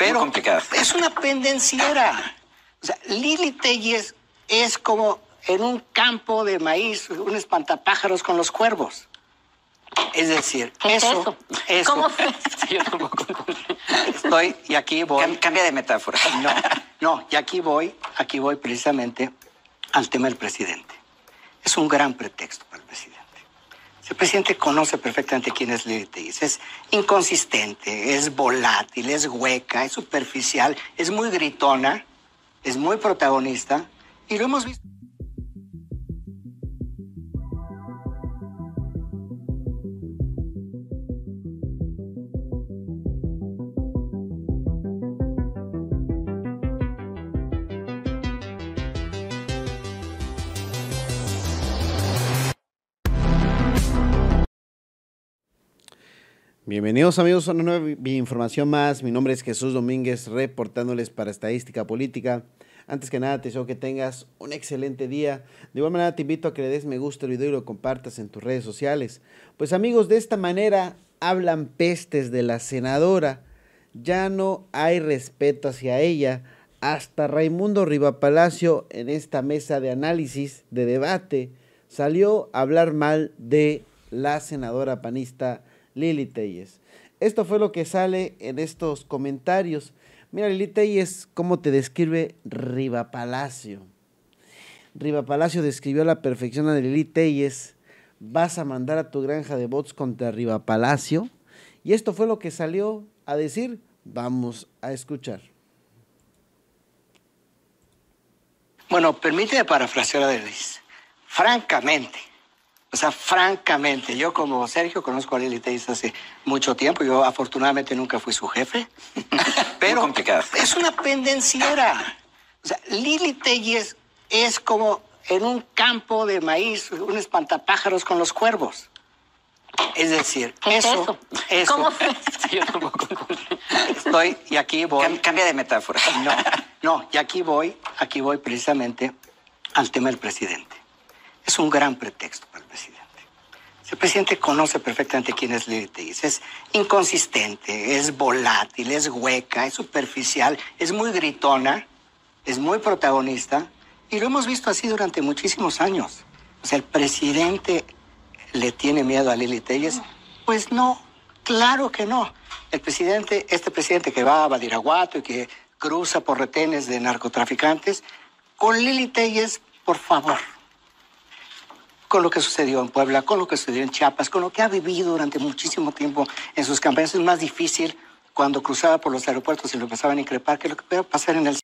Pero es una pendenciera. O sea, Lili Telles es como en un campo de maíz, un espantapájaros con los cuervos. Es decir, eso, es Estoy, y aquí voy. Cambia de metáfora. No, no, y aquí voy, aquí voy precisamente al tema del presidente. Es un gran pretexto para el presidente. El presidente conoce perfectamente quién es Lili dice Es inconsistente, es volátil, es hueca, es superficial, es muy gritona, es muy protagonista y lo hemos visto. Bienvenidos amigos a una nueva información más. Mi nombre es Jesús Domínguez, reportándoles para Estadística Política. Antes que nada, te deseo que tengas un excelente día. De igual manera, te invito a que le des me gusta al video y lo compartas en tus redes sociales. Pues amigos, de esta manera hablan pestes de la senadora. Ya no hay respeto hacia ella. Hasta Raimundo Rivapalacio en esta mesa de análisis, de debate, salió a hablar mal de la senadora panista Lili Esto fue lo que sale en estos comentarios. Mira, Lili Telles, cómo te describe Riva Palacio. Riva Palacio describió la perfección a Lili Telles. Vas a mandar a tu granja de bots contra Riva Palacio. Y esto fue lo que salió a decir. Vamos a escuchar. Bueno, permíteme parafrasear a Delis. Francamente, o sea, francamente, yo como Sergio conozco a Lili Tellis hace mucho tiempo. Yo afortunadamente nunca fui su jefe. Pero es una pendenciera. O sea, Lili Tellis es como en un campo de maíz, un espantapájaros con los cuervos. Es decir, eso, eso, ¿Cómo Estoy y aquí voy. Cambia de metáfora. No, no, y aquí voy, aquí voy precisamente al tema del presidente es un gran pretexto para el presidente. El presidente conoce perfectamente quién es Lili Tellis. Es inconsistente, es volátil, es hueca, es superficial, es muy gritona, es muy protagonista. Y lo hemos visto así durante muchísimos años. O sea, el presidente le tiene miedo a Lili Telles. Pues no, claro que no. El presidente, este presidente que va a Badiraguato y que cruza por retenes de narcotraficantes, con Lili Telles, por favor con lo que sucedió en Puebla, con lo que sucedió en Chiapas, con lo que ha vivido durante muchísimo tiempo en sus campañas. Es más difícil cuando cruzaba por los aeropuertos y lo empezaban a increpar que lo que puede pasar en el...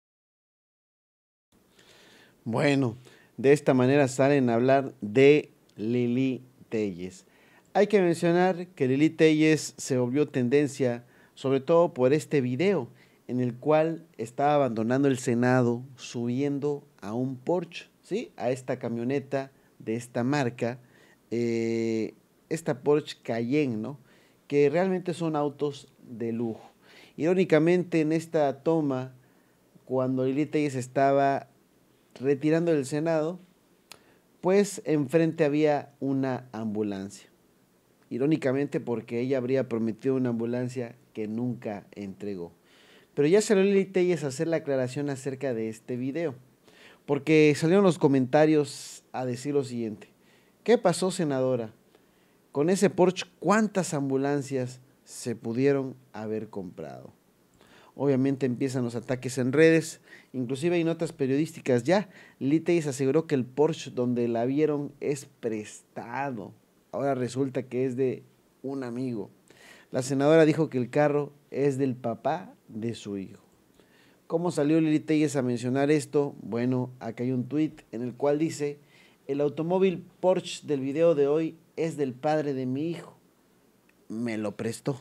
Bueno, de esta manera salen a hablar de Lili Telles. Hay que mencionar que Lili Telles se volvió tendencia sobre todo por este video en el cual estaba abandonando el Senado subiendo a un Porsche, ¿sí? A esta camioneta de esta marca, eh, esta Porsche Cayenne, ¿no? que realmente son autos de lujo. Irónicamente, en esta toma, cuando Lili Telles estaba retirando del Senado, pues enfrente había una ambulancia. Irónicamente, porque ella habría prometido una ambulancia que nunca entregó. Pero ya salió Lili Telles a hacer la aclaración acerca de este video porque salieron los comentarios a decir lo siguiente. ¿Qué pasó, senadora? Con ese Porsche, ¿cuántas ambulancias se pudieron haber comprado? Obviamente empiezan los ataques en redes, inclusive hay notas periodísticas ya. Liteis aseguró que el Porsche donde la vieron es prestado. Ahora resulta que es de un amigo. La senadora dijo que el carro es del papá de su hijo. ¿Cómo salió Lili Telles a mencionar esto? Bueno, acá hay un tuit en el cual dice, el automóvil Porsche del video de hoy es del padre de mi hijo. Me lo prestó.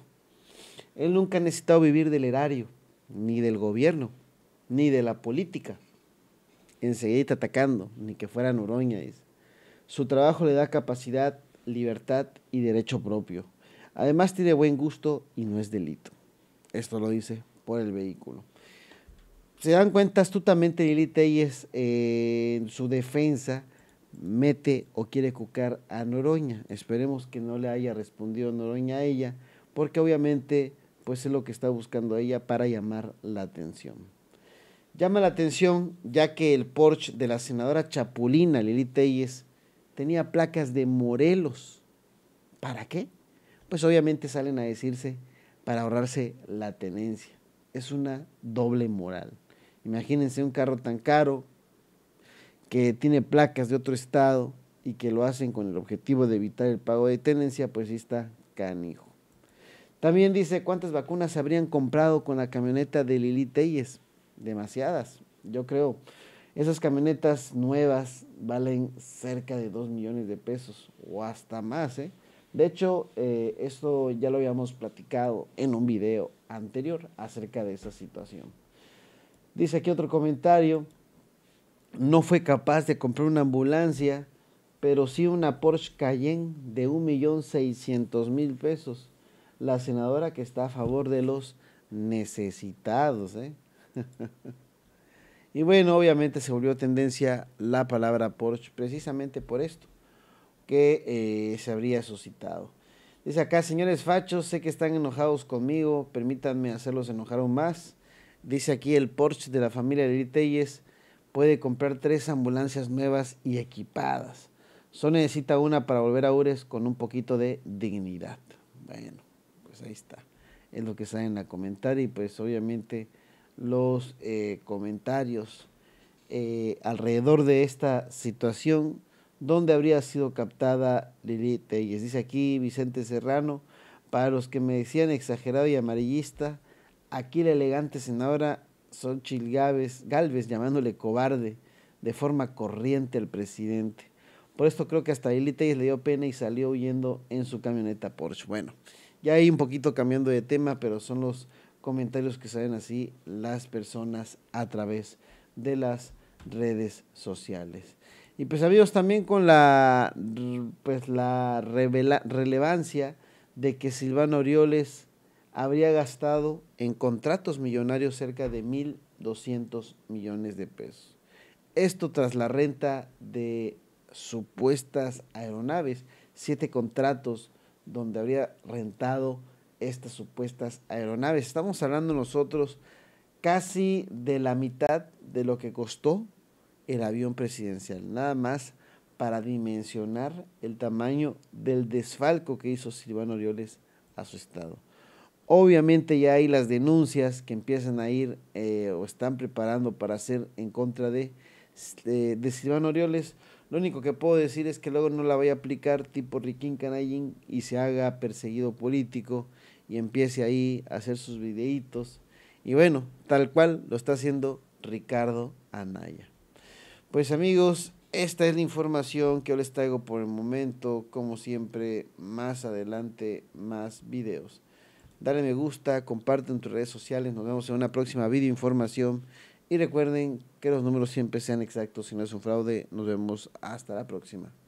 Él nunca ha necesitado vivir del erario, ni del gobierno, ni de la política. Enseguida atacando, ni que fuera Nuroña. Su trabajo le da capacidad, libertad y derecho propio. Además tiene buen gusto y no es delito. Esto lo dice por el vehículo se dan cuenta astutamente Lili Telles eh, en su defensa mete o quiere cucar a Noroña. Esperemos que no le haya respondido Noroña a ella, porque obviamente pues es lo que está buscando ella para llamar la atención. Llama la atención ya que el Porsche de la senadora Chapulina Lili Telles tenía placas de Morelos. ¿Para qué? Pues obviamente salen a decirse para ahorrarse la tenencia. Es una doble moral. Imagínense un carro tan caro que tiene placas de otro estado y que lo hacen con el objetivo de evitar el pago de tenencia, pues sí está canijo. También dice cuántas vacunas habrían comprado con la camioneta de Lili Telles. Demasiadas, yo creo. Esas camionetas nuevas valen cerca de 2 millones de pesos o hasta más. ¿eh? De hecho, eh, esto ya lo habíamos platicado en un video anterior acerca de esa situación. Dice aquí otro comentario, no fue capaz de comprar una ambulancia, pero sí una Porsche Cayenne de 1.600.000 pesos. La senadora que está a favor de los necesitados. ¿eh? y bueno, obviamente se volvió tendencia la palabra Porsche precisamente por esto que eh, se habría suscitado. Dice acá, señores fachos, sé que están enojados conmigo, permítanme hacerlos enojar aún más. Dice aquí el Porsche de la familia Telles puede comprar tres ambulancias nuevas y equipadas. Solo necesita una para volver a Ures con un poquito de dignidad. Bueno, pues ahí está. Es lo que sale en la comentar y pues obviamente los eh, comentarios eh, alrededor de esta situación donde habría sido captada Lili Telles. Dice aquí Vicente Serrano, para los que me decían exagerado y amarillista, Aquí la elegante senadora son Gálvez, Galvez llamándole cobarde de forma corriente al presidente. Por esto creo que hasta Lili le dio pena y salió huyendo en su camioneta Porsche. Bueno, ya ahí un poquito cambiando de tema, pero son los comentarios que salen así las personas a través de las redes sociales. Y pues amigos, también con la, pues, la relevancia de que Silvano Orioles habría gastado en contratos millonarios cerca de 1.200 millones de pesos. Esto tras la renta de supuestas aeronaves, siete contratos donde habría rentado estas supuestas aeronaves. Estamos hablando nosotros casi de la mitad de lo que costó el avión presidencial, nada más para dimensionar el tamaño del desfalco que hizo Silvano Orioles a su estado. Obviamente ya hay las denuncias que empiezan a ir eh, o están preparando para hacer en contra de, de, Silvano Orioles. Lo único que puedo decir es que luego no la vaya a aplicar tipo Riquín Canallín y se haga perseguido político y empiece ahí a hacer sus videitos. Y bueno, tal cual lo está haciendo Ricardo Anaya. Pues amigos, esta es la información que yo les traigo por el momento. Como siempre, más adelante, más videos dale me gusta, comparte en tus redes sociales, nos vemos en una próxima video información y recuerden que los números siempre sean exactos, si no es un fraude, nos vemos hasta la próxima.